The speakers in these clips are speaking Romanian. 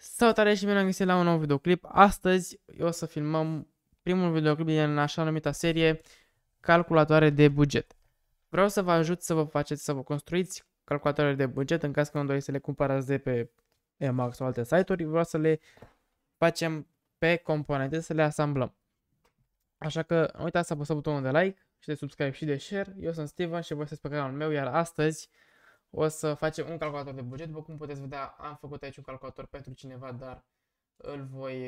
Salutare și bine am găsit la un nou videoclip. Astăzi o să filmăm primul videoclip din așa numită serie calculatoare de buget. Vreau să vă ajut să vă faceți, să vă construiți calculatoare de buget în caz că nu doriți să le cumpărați de pe EMAX sau alte site-uri. Vreau să le facem pe componente, să le asamblăm. Așa că nu uitați să apăsați butonul de like și de subscribe și de share. Eu sunt Steven și vă sunteți pe canalul meu, iar astăzi o să facem un calculator de buget. După cum puteți vedea, am făcut aici un calculator pentru cineva, dar îl voi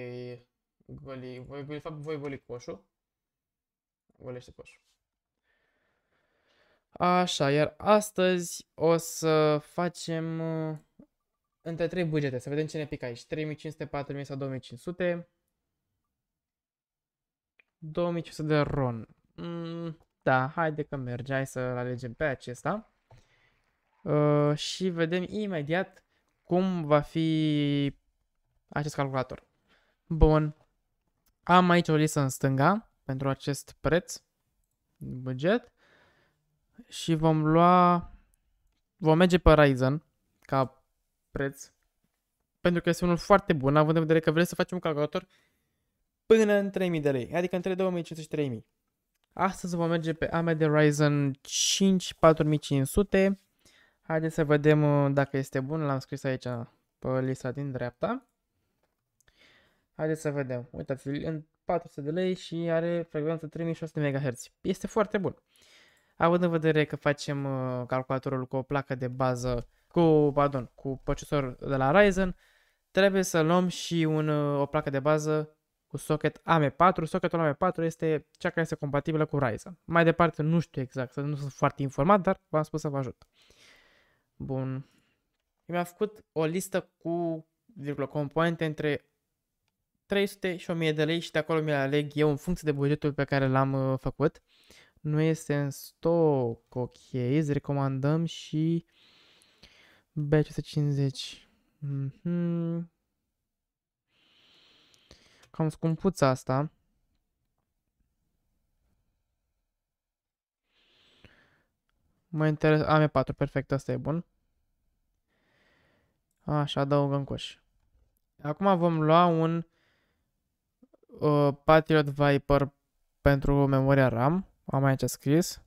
goli, voi goli, fapt, voi goli coșul. Golește coșul. Așa, iar astăzi o să facem uh, între trei bugete, să vedem ce ne pică aici. 3500, 4000 sau 2500. 2500 de RON. Mm, da, haide că merge, hai să-l alegem pe acesta uh, și vedem imediat cum va fi acest calculator. Bun, am aici o listă în stânga pentru acest preț, buget, și vom lua, vom merge pe Ryzen ca preț, pentru că este unul foarte bun, având în vedere că vrei să facem un calculator până în 3000 de lei, adică între 2500 și 3000. Astăzi vom merge pe AMD Ryzen 5 4500 Haideți să vedem uh, dacă este bun. L-am scris aici uh, pe lista din dreapta. Haideți să vedem. Uitați, în 400 de lei și are frecvență 3600 MHz. Este foarte bun. Având în vedere că facem uh, calculatorul cu o placă de bază, cu, pardon, cu procesor de la Ryzen, trebuie să luăm și un, o placă de bază cu socket AM4. Socketul AM4 este cea care este compatibilă cu Ryzen. Mai departe nu știu exact, nu sunt foarte informat, dar v-am spus să vă ajut. Bun. Eu mi-am făcut o listă cu virgulă, componente între 300 și 1000 de lei și de acolo mi l aleg eu în funcție de bugetul pe care l-am uh, făcut. Nu este în stoc, ok, îți recomandăm și B550. Mm-hmm. Cam scumpuța asta. Mă interes... Am E4, perfect, asta e bun. Așa, adăugăm coș. Acum vom lua un uh, Patriot Viper pentru memoria RAM. Am aici scris.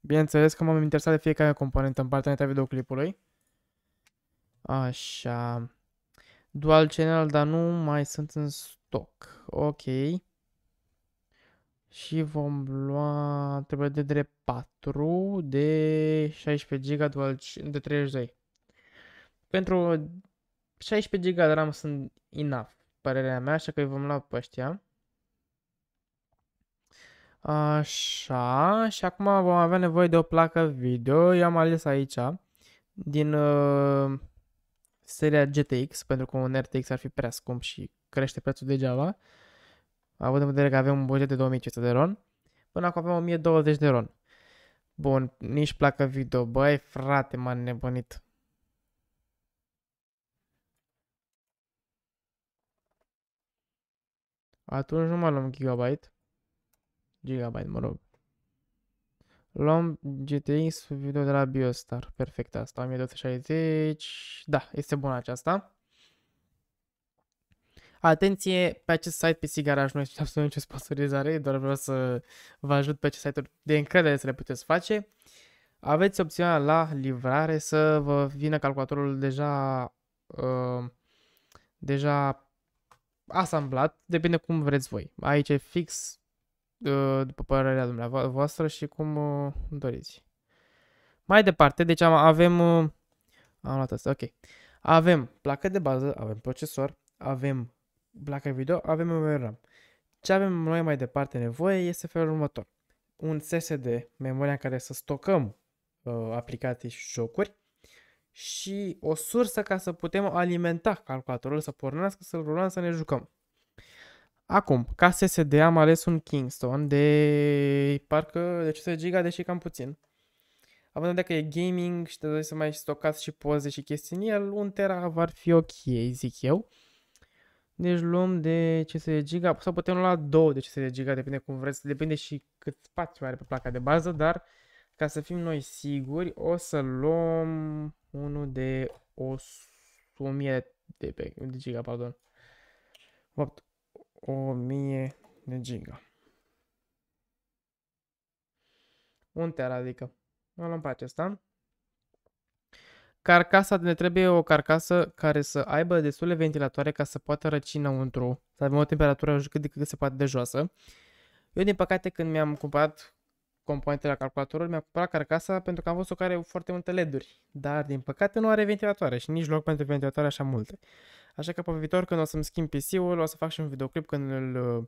Bineînțeles că m-am interesat de fiecare componentă în partea netă videoclipului. Așa. Dual channel, dar nu mai sunt în stoc. Ok. Și vom lua, trebuie de drept 4 de 16 GB dual, de 32. Pentru 16 GB de RAM sunt enough, părerea mea, așa că îi vom lua pe ăștia. Așa, și acum vom avea nevoie de o placă video. Eu am ales aici, din uh, seria GTX, pentru că un RTX ar fi prea scump și crește prețul degeaba având în vedere că avem un buget de 2500 de ron, până acum avem 1020 de ron. Bun, nici placă video, băi, frate, m-am nebunit. Atunci nu mai luăm gigabyte. Gigabyte, mă rog. Luăm GTX video de la Biostar. Perfect asta, 1260. Da, este bună aceasta. Atenție, pe acest site pe sigaraj nu este absolut nicio sponsorizare, doar vreau să vă ajut pe acest site-uri de încredere să le puteți face. Aveți opțiunea la livrare să vă vină calculatorul deja, uh, deja asamblat, depinde cum vreți voi. Aici e fix uh, după părerea dumneavoastră și cum uh, doriți. Mai departe, deci am, avem... Uh, am luat asta, ok. Avem placă de bază, avem procesor, avem placa video avem memory RAM. Ce avem noi mai departe nevoie este felul următor. Un SSD, memoria în care să stocăm uh, aplicații și jocuri și o sursă ca să putem alimenta calculatorul, să pornească, să-l rulăm, să ne jucăm. Acum, ca SSD am ales un Kingston de parcă de 500 giga, deși cam puțin. Având în că e gaming și te să mai stocați și poze și chestii în el, un tera ar fi ok, zic eu. Uh, deci luăm de 500 de giga sau putem lua 2 de 500 de giga, depinde cum vreți, depinde și cât spațiu are pe placa de bază, dar ca să fim noi siguri, o să luăm unul de 1000 de, pe, de giga, pardon. 8, 1000 de giga. Un tera, adică. Nu luăm pe acesta. Carcasa ne trebuie o carcasă care să aibă destule ventilatoare ca să poată răci înăuntru, să avem o temperatură cât de cât se poate de joasă. Eu, din păcate, când mi-am cumpărat componentele la calculatorul, mi-am cumpărat carcasa pentru că am văzut că are foarte multe leduri, dar din păcate nu are ventilatoare și nici loc pentru ventilatoare așa multe. Așa că pe viitor când o să-mi schimb PC-ul, o să fac și un videoclip când îl uh,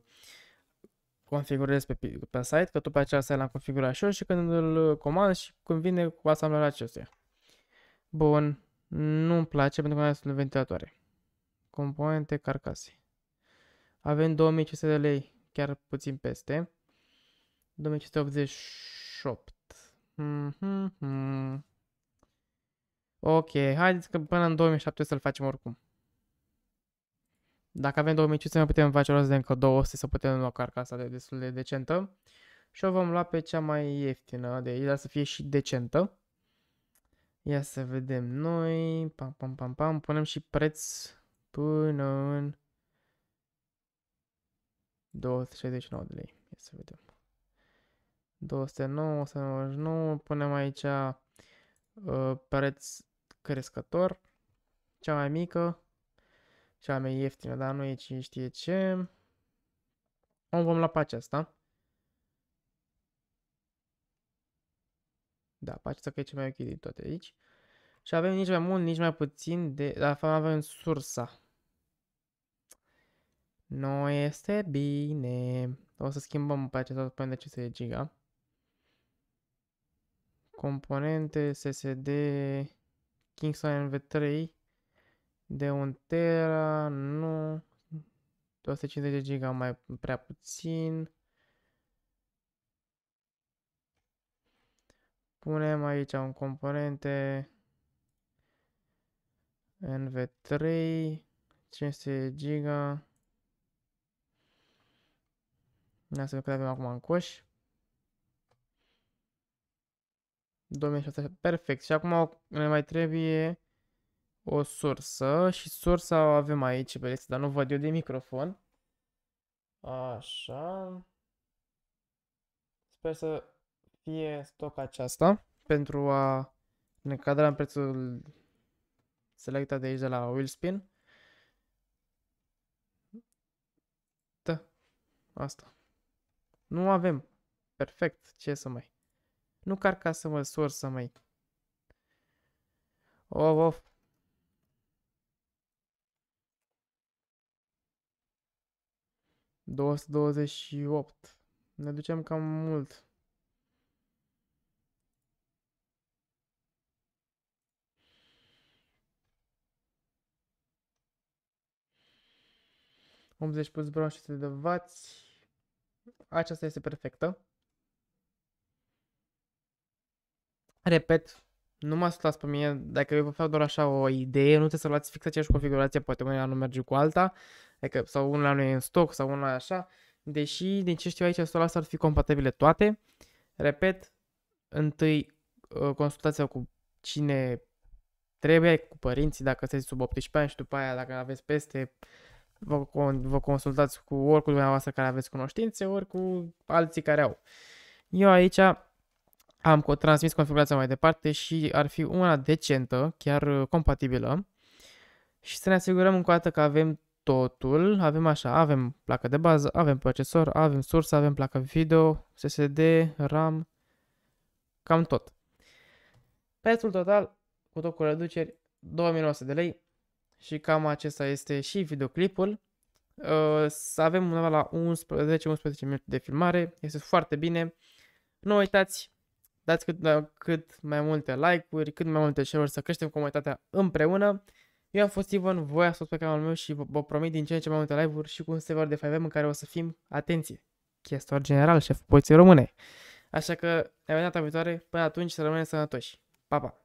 configurez pe, pe site, că tot pe acela site l-am configurat și eu și când îl uh, comand și când vine cu asamblarea acestuia. Bun. Nu-mi place pentru că sunt ventilatoare. Componente carcase. Avem 2500 de lei, chiar puțin peste. 2588. Mm-hmm. Ok, haideți că până în 2700 să-l facem oricum. Dacă avem 2500 mai putem face rost de încă 200 să putem lua carcasa de destul de decentă. Și o vom lua pe cea mai ieftină de ei, dar să fie și decentă. Ia să vedem noi. Pam, pam, pam, pam. Punem și preț până în 269 de lei. Ia să vedem. 209, 199. Punem aici uh, preț crescător. Cea mai mică. Cea mai ieftină, dar nu e cine știe ce. O vom la pe aceasta. Da, pace că e cel mai ok din toate aici. Și avem nici mai mult, nici mai puțin de... La fapt avem sursa. Nu este bine. O să schimbăm pe acest tot de ce giga. Componente SSD Kingston v 3 de 1 tera, nu. 250 giga mai prea puțin. Punem aici un componente NV3, 500 giga. Ne să cât avem acum în coș. 2600, perfect. Și acum ne mai trebuie o sursă și sursa o avem aici pe listă, dar nu văd eu de microfon. Așa. Sper să fie stoc aceasta pentru a ne cadra în prețul selectat de aici de la Wheelspin. Da, asta. Nu avem. Perfect, ce să mai. Nu carca să măsor să mai. Of, of. opt. Ne ducem cam mult. 80 plus brown 600 de W. Aceasta este perfectă. Repet, nu mă ascultați pe mine, dacă eu vă fac doar așa o idee, nu trebuie să luați fix aceeași configurație, poate una nu merge cu alta, adică sau una nu e în stoc sau una așa, deși din ce știu aici asta ar fi compatibile toate. Repet, întâi ă, consultați cu cine trebuie, cu părinții, dacă sunteți sub 18 ani și după aia dacă aveți peste vă, vă consultați cu ori cu dumneavoastră care aveți cunoștințe, ori cu alții care au. Eu aici am transmis configurația mai departe și ar fi una decentă, chiar uh, compatibilă. Și să ne asigurăm încă o dată că avem totul. Avem așa, avem placă de bază, avem procesor, avem sursă, avem placă video, SSD, RAM, cam tot. Prețul total, cu tot cu reduceri, 2900 de lei, și cam acesta este și videoclipul. Uh, să avem undeva la 11 11 minute de filmare, este foarte bine. Nu uitați, dați cât, cât mai multe like-uri, cât mai multe share-uri, să creștem comunitatea împreună. Eu am fost Ivan, voi ați fost pe canalul meu și vă, vă promit din ce în ce mai multe live-uri și cu un server de 5 în care o să fim, atenție, chestor general, șef poziției române. Așa că ne vedem data viitoare, până atunci să rămânem sănătoși. Pa, pa!